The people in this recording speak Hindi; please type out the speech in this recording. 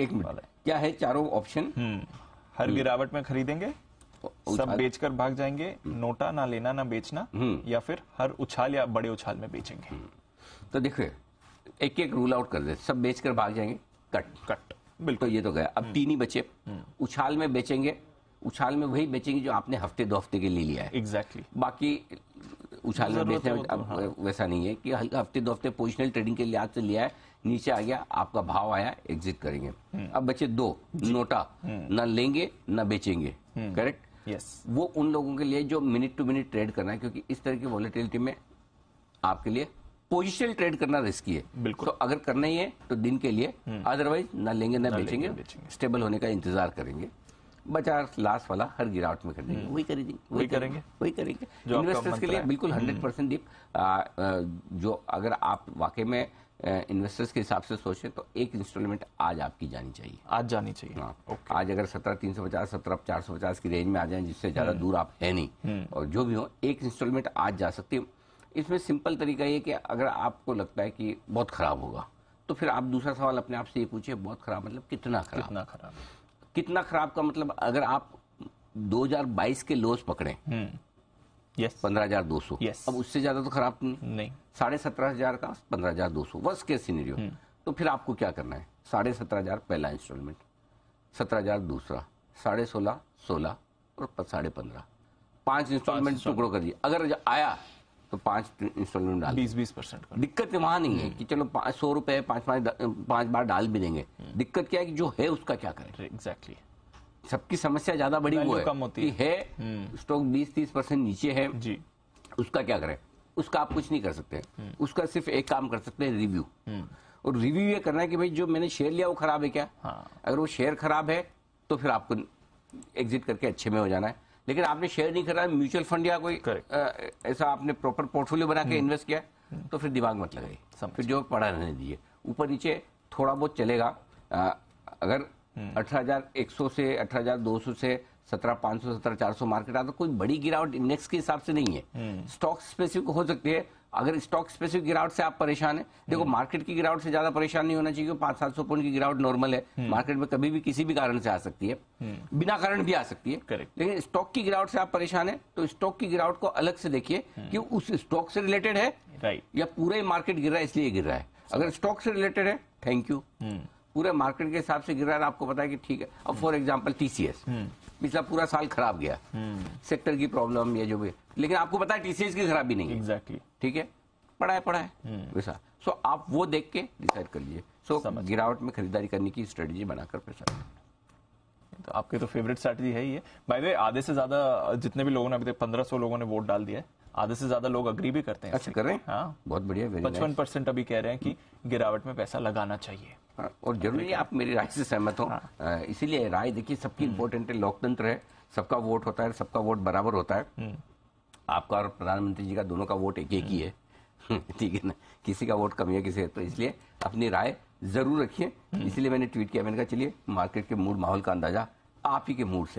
एक मिनट क्या है चारों ऑप्शन हम्म, हर गिरावट में खरीदेंगे सब बेचकर भाग जाएंगे नोटा ना लेना ना बेचना हम्म। या फिर हर उछाल या बड़े उछाल में बेचेंगे हम्म। तो देखिए एक एक रूल आउट कर दे सब बेचकर भाग जाएंगे कट कट बिल्कुल तो ये तो गया अब तीन ही बचे उछाल में बेचेंगे उछाल में वही बेचेंगे जो आपने हफ्ते दो हफ्ते के लिए लिया है एग्जैक्टली exactly. बाकी उछाल हैं मतलब, अब हाँ। वैसा नहीं है कि हफ्ते दो हफ्ते पोजिशनल ट्रेडिंग के लिहाज से लिया है नीचे आ गया आपका भाव आया एग्जिट करेंगे हम्म। अब बचे दो नोटा हम्म। ना लेंगे ना बेचेंगे हम्म। करेक्ट यस वो उन लोगों के लिए जो मिनट टू मिनट ट्रेड करना है क्योंकि इस तरह की वॉलिटिलिटी में आपके लिए पोजिशनल ट्रेड करना रिस्की है बिल्कुल तो अगर करना ही है तो दिन के लिए अदरवाइज ना लेंगे ना, ना बेचेंगे, बेचेंगे स्टेबल होने का इंतजार करेंगे बाजार लास्ट वाला हर गिरावट में कर देंगे हम्म। वही करेंगे वही करेंगे वही करेंगे इन्वेस्टर्स के लिए बिल्कुल हम्म। हंड्रेड परसेंट डीप जो अगर आप वाकई में इन्वेस्टर्स के हिसाब से सोचें तो एक इंस्टॉलमेंट आज आपकी जानी चाहिए आज जानी चाहिए हाँ okay. आज अगर सत्रह तीन सौ पचास सत्रह चार सौ पचास की रेंज में आ जाए जिससे ज्यादा हम्म। दूर आप है नहीं और जो भी हो एक इंस्टॉलमेंट आज जा सकती है इसमें सिंपल तरीका ये कि अगर आपको लगता है कि बहुत खराब होगा तो फिर आप दूसरा सवाल अपने आप से ये पूछिए बहुत खराब मतलब कितना खराब कितना खराब कितना खराब का मतलब अगर आप 2022 के लोज पकड़े यस हम्म, पंद्रह हजार दो सौ अब उससे ज्यादा तो खराब तो नहीं, साढ़े सत्रह हजार का पंद्रह हजार दो सौ वर्ष के सीनेरियो तो फिर आपको क्या करना है साढ़े सत्रह हजार पहला इंस्टॉलमेंट सत्रह हजार दूसरा साढ़े सोलह सोलह और साढ़े पंद्रह पांच इंस्टॉलमेंट टुकड़ो कर दिए अगर आया तो पांच इंस्टॉलमेंट डाल बीस बीस परसेंट दिक्कत तो वहां नहीं है कि चलो सौ रुपए पांच पांच पांच बार डाल भी देंगे हम्म। दिक्कत क्या है कि जो है उसका क्या करें एग्जैक्टली सबकी समस्या ज्यादा बड़ी वो है कम होती है, है स्टॉक हम्म। बीस तीस परसेंट नीचे है जी उसका क्या करें उसका आप कुछ नहीं कर सकते हम्म। उसका सिर्फ एक काम कर सकते हैं रिव्यू और रिव्यू ये करना है कि भाई जो मैंने शेयर लिया वो खराब है क्या हाँ। अगर वो शेयर खराब है तो फिर आपको एग्जिट करके अच्छे में हो जाना है लेकिन आपने शेयर नहीं खरीदा म्यूचुअल फंड या कोई आ, ऐसा आपने प्रॉपर पोर्टफोलियो बना के इन्वेस्ट हम्म। किया तो फिर दिमाग मत लगाइए फिर जो पड़ा रहने दीजिए ऊपर नीचे थोड़ा बहुत चलेगा आ, अगर हम्म। अठारह से अठारह से सत्रह सत्रह पांच सौ चार सौ मार्केट आता तो कोई बड़ी गिरावट इंडेक्स के हिसाब से नहीं है स्टॉक हम्म। स्पेसिफिक हो सकती है अगर स्टॉक स्पेसिफिक गिरावट से आप परेशान है देखो मार्केट हम्म। की गिरावट से ज्यादा परेशान नहीं होना चाहिए पांच सात सौ पॉइंट की गिरावट नॉर्मल है मार्केट हम्म। में कभी भी किसी भी कारण से आ सकती है हम्म। बिना कारण भी आ सकती है करेक्ट लेकिन स्टॉक की गिरावट से आप परेशान है तो स्टॉक की गिरावट को अलग से देखिए कि उस स्टॉक से रिलेटेड है राइट या पूरे मार्केट गिर रहा है इसलिए गिर रहा है अगर स्टॉक से रिलेटेड है थैंक यू पूरे मार्केट के हिसाब से गिर रहा है आपको पता है कि ठीक है अब फॉर एग्जाम्पल टीसीएस पिछला पूरा साल खराब गया हम्म। सेक्टर की प्रॉब्लम या जो भी लेकिन आपको पता है टीसीएस की खराबी नहीं है एग्जैक्टली ठीक है पढ़ा है पढ़ा है हम्म। वैसा सो आप वो देख के डिसाइड कर लीजिए सो गिरावट में खरीदारी करने की स्ट्रेटेजी बनाकर पैसा तो आपके तो फेवरेट स्ट्रेटजी है ही है बाय द आधे से ज्यादा जितने भी लोगों ने अभी तक पंद्रह सौ लोगों ने वोट डाल दिया है आधे से ज्यादा लोग अग्री भी करते हैं अच्छा कर रहे हैं हाँ बहुत बढ़िया पचपन परसेंट अभी कह रहे हैं कि गिरावट में पैसा लगाना चाहिए हाँ, और जरूरी आप मेरी राय से सहमत हो हाँ। इसीलिए राय देखिए सबकी इम्पोर्टेंट हम्म। है लोकतंत्र है सबका वोट होता है सबका वोट बराबर होता है हम्म। आपका और प्रधानमंत्री जी का दोनों का वोट एक एक ही है हम्म। ठीक है ना किसी का वोट कम है किसी तो इसलिए अपनी राय जरूर रखिए इसलिए मैंने ट्वीट किया मैंने कहा चलिए मार्केट के मूड माहौल का अंदाजा आप ही के मूड से